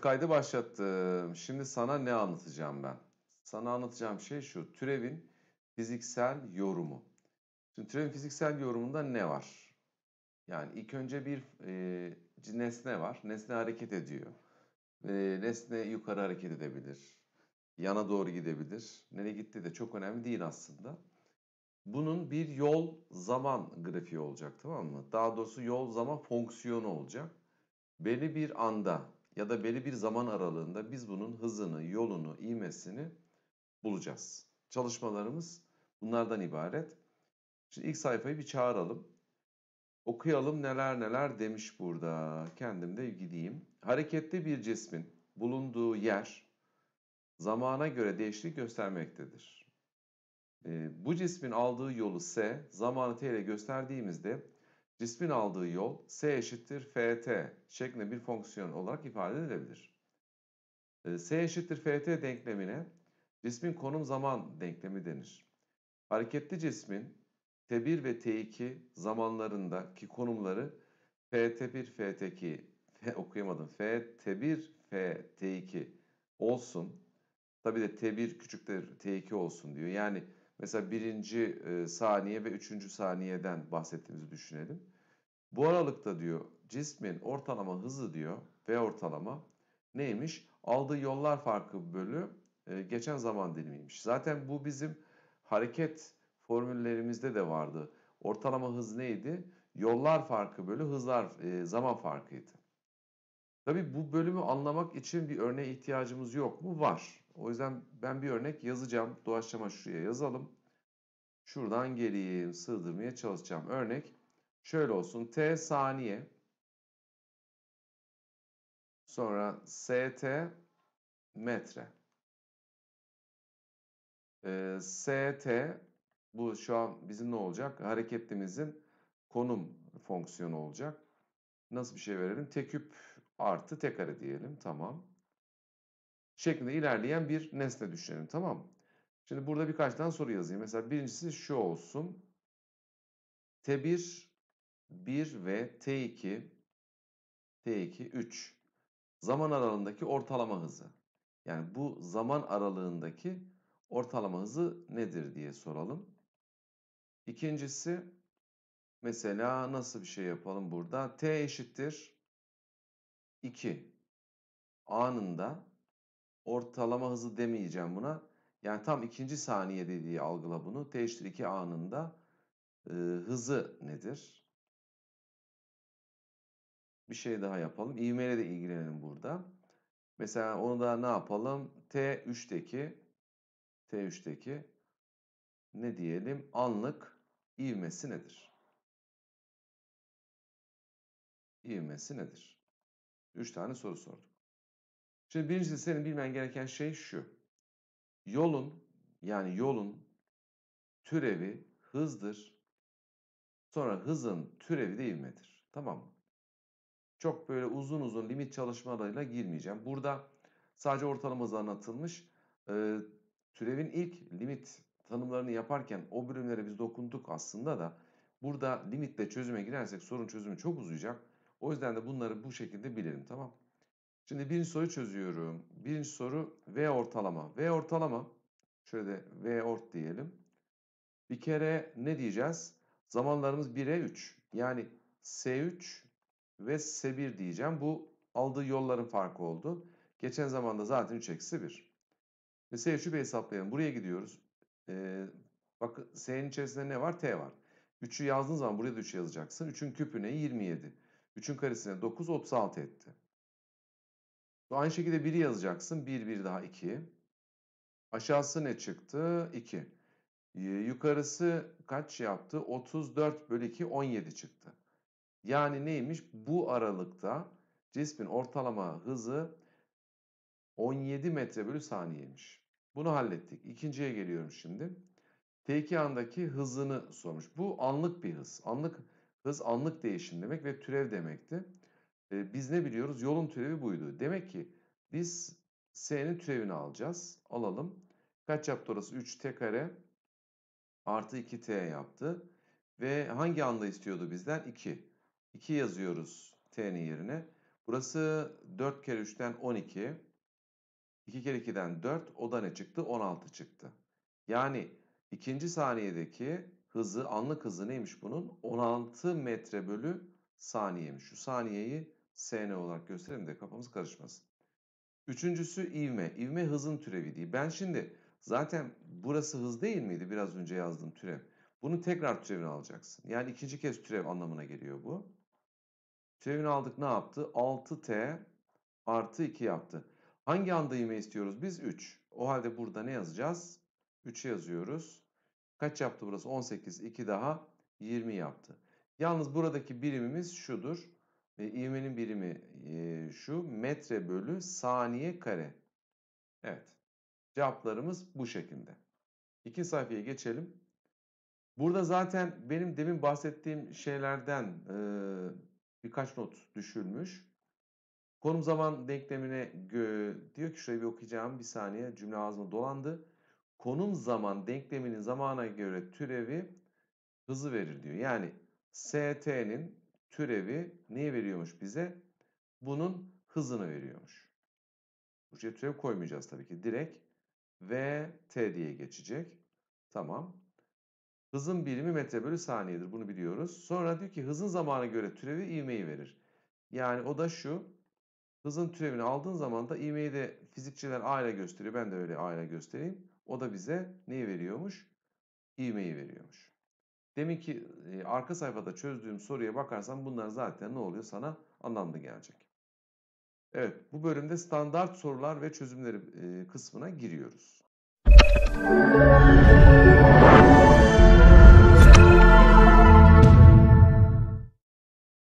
kaydı başlattım. Şimdi sana ne anlatacağım ben? Sana anlatacağım şey şu. Türevin fiziksel yorumu. Şimdi türevin fiziksel yorumunda ne var? Yani ilk önce bir e, nesne var. Nesne hareket ediyor. E, nesne yukarı hareket edebilir. Yana doğru gidebilir. Nereye gittiği de çok önemli değil aslında. Bunun bir yol zaman grafiği olacak tamam mı? Daha doğrusu yol zaman fonksiyonu olacak. Beni bir anda ya da belli bir zaman aralığında biz bunun hızını, yolunu, ivmesini bulacağız. Çalışmalarımız bunlardan ibaret. Şimdi ilk sayfayı bir çağıralım. Okuyalım neler neler demiş burada. Kendim de gideyim. Harekette bir cismin bulunduğu yer zamana göre değişiklik göstermektedir. Ee, bu cismin aldığı yolu S, zamanı T ile gösterdiğimizde Cismin aldığı yol S eşittir ft şeklinde bir fonksiyon olarak ifade edilebilir. S eşittir ft denklemine cismin konum zaman denklemi denir. Hareketli cismin T1 ve T2 zamanlarındaki konumları ft1, ft2 okuyamadım. ft1, ft2 olsun. Tabi de T1 küçüktür T2 olsun diyor. Yani Mesela birinci e, saniye ve üçüncü saniyeden bahsettiğimizi düşünelim. Bu aralıkta diyor cismin ortalama hızı diyor ve ortalama neymiş? Aldığı yollar farkı bölü e, geçen zaman dilimiymiş. Zaten bu bizim hareket formüllerimizde de vardı. Ortalama hız neydi? Yollar farkı bölü hızlar e, zaman farkıydı. Tabii bu bölümü anlamak için bir örneğe ihtiyacımız yok mu? Var. O yüzden ben bir örnek yazacağım. Doğaçlama şuraya yazalım. Şuradan geleyim, sığdırmaya çalışacağım. Örnek şöyle olsun. T saniye. Sonra ST metre. Ee, ST bu şu an bizim ne olacak? Hareketimizin konum fonksiyonu olacak. Nasıl bir şey verelim? Teküp artı tek kare diyelim tamam. Şeklinde ilerleyen bir nesne düşünelim tamam. Şimdi burada birkaç tane soru yazayım. Mesela birincisi şu olsun. T1 1 ve T2 T2 3 zaman aralığındaki ortalama hızı. Yani bu zaman aralığındaki ortalama hızı nedir diye soralım. İkincisi mesela nasıl bir şey yapalım burada? T eşittir 2 anında ortalama hızı demeyeceğim buna. Yani tam ikinci saniye dediği algıla bunu. T 2 anında e, hızı nedir? Bir şey daha yapalım. İvmeyle de ilgilenelim burada. Mesela onu da ne yapalım? T3'teki T3'teki ne diyelim? Anlık ivmesi nedir? İvmesi nedir? 3 tane soru sorduk. Şimdi birincisi senin bilmen gereken şey şu. Yolun yani yolun türevi hızdır. Sonra hızın türevi de ivmedir. Tamam mı? Çok böyle uzun uzun limit çalışmalarıyla girmeyeceğim. Burada sadece ortalaması anlatılmış. Ee, türevin ilk limit tanımlarını yaparken o bölümlere biz dokunduk aslında da burada limitle çözüme girersek sorun çözümü çok uzayacak. O yüzden de bunları bu şekilde bilelim tamam. Şimdi birinci soruyu çözüyorum. Birinci soru V ortalama. V ortalama şöyle de V ort diyelim. Bir kere ne diyeceğiz? Zamanlarımız 1'e 3. Yani S3 ve S1 diyeceğim. Bu aldığı yolların farkı oldu. Geçen zamanda zaten 3 eksi 1. Ve S3'ü bir hesaplayalım. Buraya gidiyoruz. Ee, bak S'nin içerisinde ne var? T var. 3'ü yazdığın zaman buraya da 3 yazacaksın. 3'ün küpü ne? 27. 3'ün karesine 9 36 etti. Aynı şekilde 1'i yazacaksın. 1 1 daha 2. Aşağısı ne çıktı? 2. Ee, yukarısı kaç yaptı? 34 bölü 2 17 çıktı. Yani neymiş? Bu aralıkta cismin ortalama hızı 17 metre bölü saniyeymiş. Bunu hallettik. İkinciye geliyorum şimdi. T2 andaki hızını sormuş. Bu anlık bir hız. Anlık Hız anlık değişim demek ve türev demekti. E, biz ne biliyoruz? Yolun türevi buydu. Demek ki biz s'nin türevini alacağız. Alalım. Kaç yaptı orası? 3t kare artı 2t yaptı. Ve hangi anda istiyordu bizden? 2. 2 yazıyoruz t'nin yerine. Burası 4 kere 3'ten 12. 2 kere 2'den 4. O da ne çıktı? 16 çıktı. Yani ikinci saniyedeki hızı, anlık hızı neymiş bunun? 16 metre bölü saniyemiş. Şu saniyeyi sn olarak gösterelim de kafamız karışmasın. Üçüncüsü ivme. İvme hızın türevi değil. Ben şimdi zaten burası hız değil miydi biraz önce yazdığım türev? Bunu tekrar türevini alacaksın. Yani ikinci kez türev anlamına geliyor bu. Türevini aldık ne yaptı? 6t artı 2 yaptı. Hangi anda ivme istiyoruz biz? 3. O halde burada ne yazacağız? 3 yazıyoruz. Kaç yaptı burası? 18. 2 daha 20 yaptı. Yalnız buradaki birimimiz şudur. E, ivmenin birimi e, şu. Metre bölü saniye kare. Evet. Cevaplarımız bu şekilde. İki sayfaya geçelim. Burada zaten benim demin bahsettiğim şeylerden e, birkaç not düşülmüş. Konum zaman denklemine diyor ki şurayı bir okuyacağım bir saniye cümle ağzıma dolandı konum zaman denkleminin zamana göre türevi hızı verir diyor. Yani ST'nin türevi neyi veriyormuş bize? Bunun hızını veriyormuş. Buraya türev koymayacağız tabii ki. Direkt VT diye geçecek. Tamam. Hızın birimi metre bölü saniyedir. Bunu biliyoruz. Sonra diyor ki hızın zamana göre türevi ivmeyi verir. Yani o da şu. Hızın türevini aldığın zaman da ivmeyi de fizikçiler A ile gösteriyor. Ben de öyle A ile göstereyim. O da bize neyi veriyormuş? İvmeyi veriyormuş. Demek ki e, arka sayfada çözdüğüm soruya bakarsan bunlar zaten ne oluyor sana anlamlı gelecek. Evet bu bölümde standart sorular ve çözümleri e, kısmına giriyoruz.